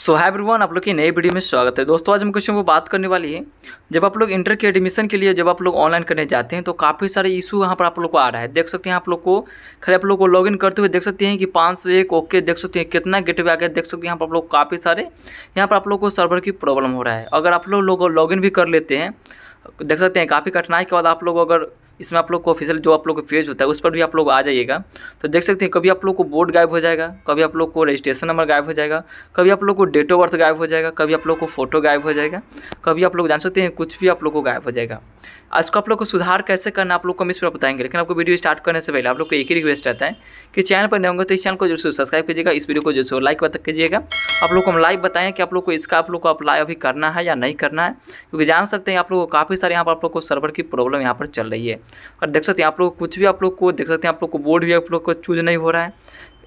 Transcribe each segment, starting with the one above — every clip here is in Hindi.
सो हाय एवरीवन आप लोग की नई वीडियो में स्वागत है दोस्तों आज हम क्वेश्चन को बात करने वाली है जब आप लोग इंटर के एडमिशन के लिए जब आप लोग ऑनलाइन करने जाते हैं तो काफ़ी सारे इशू यहाँ पर आप लोग को आ रहा है देख सकते हैं आप लोग को खाली आप लोग को लॉगिन करते हुए देख सकते हैं कि पाँच सौ एक ओके देख सकते हैं कितना गेट आ गया देख सकते हैं यहाँ पर आप लोग काफ़ी सारे यहाँ पर आप लोग को सर्वर की प्रॉब्लम हो रहा है अगर आप लोग लॉगिन भी कर लेते हैं देख सकते हैं काफ़ी कठिनाई के बाद आप लोग अगर इसमें आप लोग को ऑफिशियल जो आप लोग का पेज होता है उस पर भी आप लोग आ जाइएगा तो देख सकते हैं कभी आप लोग को बोर्ड गायब हो जाएगा कभी आप लोग को रजिस्ट्रेशन नंबर गायब हो जाएगा कभी आप लोग को डेट ऑफ बर्थ गायब हो जाएगा कभी आप लोग को फोटो गायब हो जाएगा कभी आप लोग जान सकते हैं कुछ भी आप लोग को गायब हो जाएगा इसको आप लोग को सुधार कैसे करना आप लोग को हम इस पर बताएंगे लेकिन आपको वीडियो स्टार्ट करने से पहले आप लोग को एक ही रिक्वेस्ट रहता है कि चैनल पर नहीं होंगे तो इस चैनल को जो सब्सक्राइब कीजिएगा इस वीडियो को जो लाइक लाइक कीजिएगा आप लोग को हम लाइव बताएं कि आप लोग को इसका आप लोग को अप्लाई अभी करना है या नहीं करना है क्योंकि जान सकते हैं आप लोग को काफ़ी सारे यहाँ पर आप लोग को सर्वर की प्रॉब्लम यहाँ पर चल रही है और देख सकते हैं आप लोग कुछ भी आप लोग को देख सकते हैं आप लोग को बोर्ड भी आप लोग को चूज नहीं हो रहा है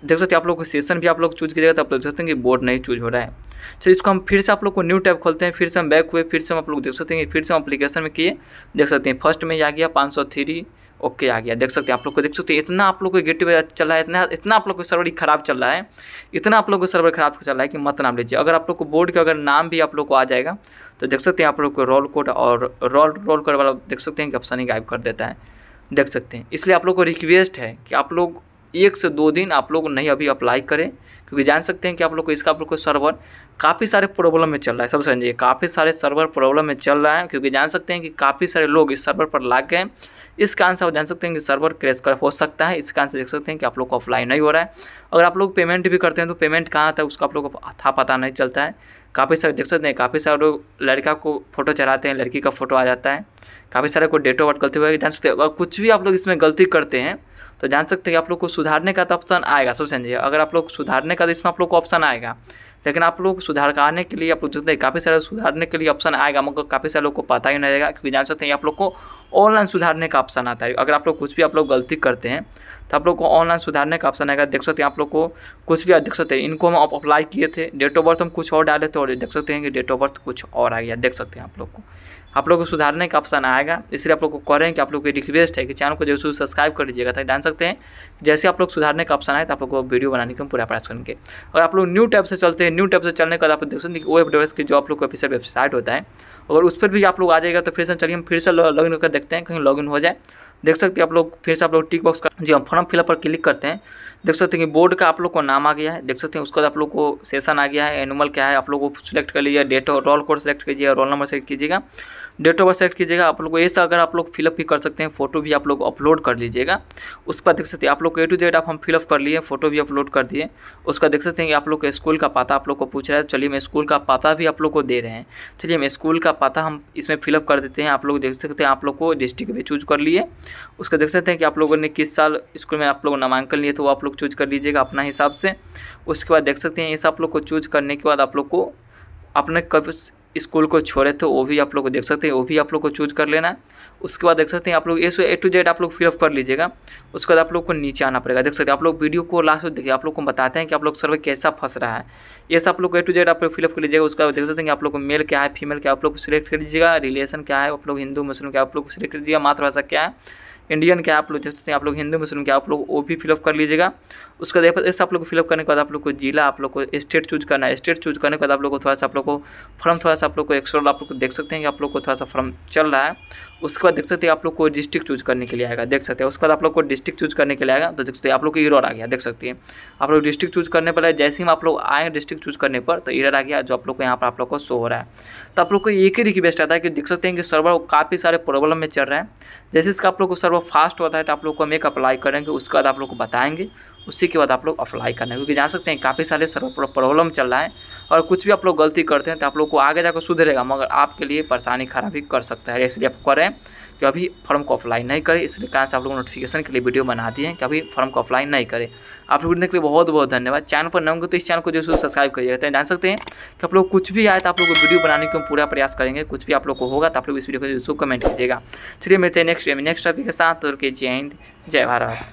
देख सकते हैं आप लोग को सेशन भी आप लोग चूज कीजिएगा तो आप लोग देख सकते हैं कि बोर्ड नहीं चूज हो रहा है चलिए तो इसको हम फिर से आप लोग को न्यू टैब खोलते हैं फिर से हम बैक हुए फिर से हम आप लोग देख सकते हैं फिर से हम अपलीकेशन में किए देख सकते हैं फर्स्ट में आ गया पाँच सौ थ्री ओके आ गया देख सकते हैं आप लोग को देख सकते हैं इतना आप लोग को गेट चल रहा है इतना इतना आप लोग को सर्वर खराब चल रहा है इतना आप लोग को सर्वर खराब चल रहा है कि मत नाम लीजिए अगर आप लोग को बोर्ड का अगर नाम भी आप लोग को आ जाएगा तो देख सकते हैं आप लोग को रोल कोड और रोल रोल कोड वाला देख सकते हैं कि ऑप्शन ही गायब कर देता है देख सकते हैं इसलिए आप लोग को रिक्वेस्ट है कि आप लोग एक से दो दिन आप लोग नहीं अभी अप्लाई करें क्योंकि जान सकते हैं कि आप लोग को इसका आप लोग को सर्वर काफ़ी सारे प्रॉब्लम में चल रहा है सब समझिए काफ़ी सारे सर्वर प्रॉब्लम में चल रहा है क्योंकि जान सकते हैं कि काफ़ी सारे लोग इस सर्वर पर लाग गए इस कारण से आप जान सकते हैं कि सर्वर क्रैश कर हो सकता है इस कारण से देख सकते हैं कि आप लोग को ऑफलाइन नहीं हो रहा है अगर आप लोग पेमेंट भी करते हैं तो पेमेंट कहाँ आता है उसका आप लोग को था पता नहीं चलता है काफ़ी सारे देख सकते हैं काफ़ी सारे लोग लड़का को फोटो चढ़ाते हैं लड़की का फ़ोटो आ जाता है काफ़ी सारे को डेट ऑफ बर्थ गलती हुआ जान सकते हैं अगर कुछ भी आप लोग इसमें गलती करते हैं तो जान सकते हैं कि आप लोग को सुधारने का तो ऑप्शन आएगा सोच समझिए अगर आप लोग सुधारने का तो इसमें आप लोग को ऑप्शन आएगा लेकिन आप लोग सुधार कराने के लिए आप लोग जानते हैं काफ़ी सारे सुधारने के लिए ऑप्शन आएगा मगर काफ़ी सारे लोग को पता ही नहीं रहेगा क्योंकि जान सकते हैं आप लोग को ऑनलाइन सुधारने का ऑप्शन आता है अगर आप लोग कुछ भी आप लोग गलती करते हैं तो आप लोग को ऑनलाइन सुधारने का ऑप्शन आएगा देख सकते हैं आप लोग को कुछ भी देख सकते हैं इनको हम अप्लाई किए थे डेट ऑफ बर्थ हम कुछ और डाले थे और देख सकते हैं कि डेट ऑफ बर्थ कुछ और आ गया देख सकते हैं आप लोग को आप लोग को सुधारने का ऑप्शन आएगा इसलिए आप लोग को कह रहे हैं कि आप लोग की रिक्वेस्ट है कि चैनल को जैसे सब्सक्राइब कर दीजिएगा ताकि जान सकते हैं जैसे आप लोग सुधारने का ऑप्शन आए तो आप लोग को वीडियो बनाने के पूरा प्रयास करेंगे और आप लोग न्यू टैब से चलते हैं न्यू टैब से चलने के बाद आप देख सकते हैं कि वेब डिवाइस की जो आप लोग का ऑफिसर वेबसाइट होता है अगर उस पर भी आप लोग आ जाएगा तो फिर से चलिए हम फिर से लॉग इन होकर देखते हैं कहीं लॉग इन हो जाए देख सकते हैं आप लोग फिर से आप लोग टिक बॉक्स का जी हम फॉर्म फिलअप पर क्लिक करते हैं देख सकते हैं कि बोर्ड का आप लोग को नाम आ गया है देख सकते हैं उसके बाद आप लोग को सेशन आ गया है एनुअल क्या है आप लोग को सिलेक्ट कर लीजिए डेट और रोल कोड सेलेक्ट कीजिए रोल नंबर सेलेक्ट कीजिएगा डेट ऑफ बर्थ सेलेक्ट कीजिएगा आप लोग ऐसा अगर आप लोग फिलअप भी कर सकते हैं फोटो भी आप लोग अपलोड कर लीजिएगा उसके बाद देख सकते हैं आप लोग ए टू जेड आप हम फिलअप कर लिए फोटो भी अपलोड कर दिए उसका देख सकते हैं कि आप लोग स्कूल का पाता आप लोग को पूछ रहा है चलिए हम स्कूल का पाता भी आप लोग को दे रहे हैं चलिए हम स्कूल का पाता हम इसमें फिलअप कर देते हैं आप लोग देख सकते हैं आप लोग को डिस्ट्रिक्ट भी चूज कर लिए उसका देख सकते हैं कि आप लोगों ने किस साल स्कूल में आप लोगों नामांकन लिए तो वो आप लोग चूज कर लीजिएगा अपना हिसाब से उसके बाद देख सकते हैं इस आप लोग को चूज करने के बाद आप लोग को अपने कब स्कूल को छोड़े थे वो भी आप लोग देख सकते हैं वो भी आप लोग को चूज कर लेना है उसके बाद देख सकते हैं आप लोग ए सो ए टू जेड आप लोग फिलअप कर लीजिएगा उसके बाद आप लोग को नीचे आना पड़ेगा देख सकते हैं आप लोग वीडियो को लास्ट देखिए आप लोग को बताते हैं कि आप लोग सर्वे कैसा फंस रहा है ये सब आप लोग ए टू जेड आप लोग फिलअप कर लीजिएगा उसके बाद देख सकते हैं कि आप लोग को मेल क्या है फीमेल क्या आप लोग को सिलेक्ट कर लीजिएगा रिलेशन क्या है आप लोग हिंदू मुस्लिम क्या आप लोग को सिलेक्ट कर दीजिएगा मातृभाषा क्या है इंडियन के आप लोग जैसे आप लोग हिंदू मुस्लिम के आप लोग वो भी फिलअप कर लीजिएगा उसके बाद इस आप लोग को फिलअप करने के बाद आप लोग को जिला आप लोग को स्टेट चूज करना है स्टेट चूज करने के बाद आप लोग को थोड़ा सा आप लोग को फॉर्म थोड़ा सा आप लोग को एक्सोल आप लोग को देख सकते हैं कि आप लोग को थोड़ा सा फॉर्म चल रहा है उसके बाद देख सकते हैं आप लोग को डिस्ट्रिक्ट चूज करने के लिए आएगा देख सकते हैं उसके बाद आप लोग को डिस्ट्रिक्ट चूज करने के लिए आएगा तो देख सकते हैं आप लोग को ईरोड आ गया देख सकते हैं आप लोग डिस्ट्रिक्ट चूज करने पर जैसे ही आप लोग आए डिस्ट्रिक्ट चूज करने पर तो ईरर आ गया जो आप लोग को यहाँ पर आप लोग को शो हो रहा है तो आप लोग को एक ही रिक्वेस्ट आता है कि देख सकते हैं कि सर्वर काफ़ी सारे प्रॉब्लम में चल रहा है जैसे इसका आप लोग को सर्वर वो फास्ट होता है तो आप लोग को एक अप्लाई करेंगे उसके बाद आप लोग को बताएंगे उसी के बाद आप लोग अप्लाई करना है क्योंकि जान सकते हैं काफ़ी सारे सर प्रॉब्लम चल रहा है और कुछ भी आप लोग गलती करते हैं तो आप लोग को आगे जाकर सुधरेगा मगर आपके लिए परेशानी खराबी कर सकता है इसलिए आप करें कि अभी फॉर्म को ऑफलाइन नहीं करें इसलिए कारण से आप लोग नोटिफिकेशन के लिए वीडियो बना दिए हैं कि अभी फॉर्म को ऑफलाइन नहीं करें आप लोग देखने के लिए बहुत बहुत धन्यवाद चैनल पर न होंगे तो इस चैनल को जो है सब्सक्राइब करिएगा जान सकते हैं कि आप लोग कुछ भी आए तो आप लोग वीडियो बनाने के पूरा प्रयास करेंगे कुछ भी आप लोग को होगा तो आप लोग इस वीडियो को जो कमेंट कीजिएगा चलिए मिलते हैं नेक्स्ट नेक्स्ट टॉपिक के साथ और के जय हिंद जय भारत